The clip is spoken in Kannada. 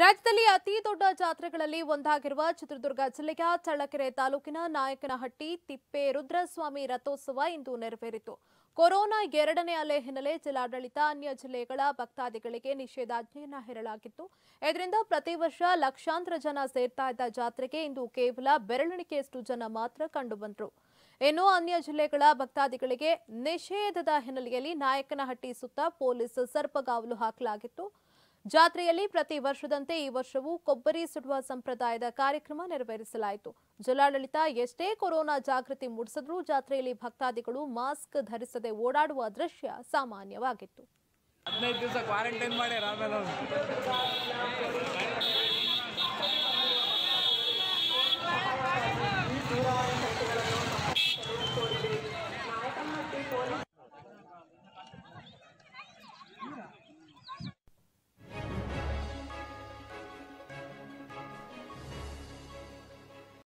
ರಾಜ್ಯದಲ್ಲಿ ಅತಿ ದೊಡ್ಡ ಜಾತ್ರೆಗಳಲ್ಲಿ ಒಂದಾಗಿರುವ ಚಿತ್ರದುರ್ಗ ಜಿಲ್ಲೆಯ ಚಳ್ಳಕೆರೆ ತಾಲೂಕಿನ ನಾಯಕನಹಟ್ಟಿ ತಿಪ್ಪೆ ರುದ್ರಸ್ವಾಮಿ ರಥೋತ್ಸವ ಇಂದು ನೆರವೇರಿತು ಕೊರೋನಾ ಎರಡನೇ ಅಲೆ ಹಿನ್ನೆಲೆ ಜಿಲ್ಲಾಡಳಿತ ಅನ್ಯ ಜಿಲ್ಲೆಗಳ ಭಕ್ತಾದಿಗಳಿಗೆ ನಿಷೇಧಾಜ್ಞೆಯನ್ನ ಹೇರಲಾಗಿತ್ತು ಇದರಿಂದ ಪ್ರತಿ ವರ್ಷ ಲಕ್ಷಾಂತರ ಜನ ಸೇರ್ತಾ ಇದ್ದ ಜಾತ್ರೆಗೆ ಇಂದು ಕೇವಲ ಬೆರಳಿಕೆಯಷ್ಟು ಜನ ಮಾತ್ರ ಕಂಡುಬಂದರು ಇನ್ನು ಅನ್ಯ ಜಿಲ್ಲೆಗಳ ಭಕ್ತಾದಿಗಳಿಗೆ ನಿಷೇಧದ ಹಿನ್ನೆಲೆಯಲ್ಲಿ ನಾಯಕನಹಟ್ಟಿ ಸುತ್ತ ಪೊಲೀಸ್ ಸರ್ಪಗಾವಲು ಹಾಕಲಾಗಿತ್ತು ಜಾತ್ರೆಯಲ್ಲಿ ಪ್ರತಿ ವರ್ಷದಂತೆ ಈ ವರ್ಷವೂ ಕೊಬ್ಬರಿ ಸುಡುವ ಸಂಪ್ರದಾಯದ ಕಾರ್ಯಕ್ರಮ ನೆರವೇರಿಸಲಾಯಿತು ಜಿಲ್ಲಾಡಳಿತ ಎಷ್ಟೇ ಕೊರೋನಾ ಜಾಗೃತಿ ಮೂಡಿಸಿದ್ರೂ ಜಾತ್ರೆಯಲ್ಲಿ ಭಕ್ತಾದಿಗಳು ಮಾಸ್ಕ್ ಧರಿಸದೆ ಓಡಾಡುವ ದೃಶ್ಯ ಸಾಮಾನ್ಯವಾಗಿತ್ತು ಹದಿನೈದು ದಿವಸ ಕ್ವಾರಂಟೈನ್ ಮಾಡಿ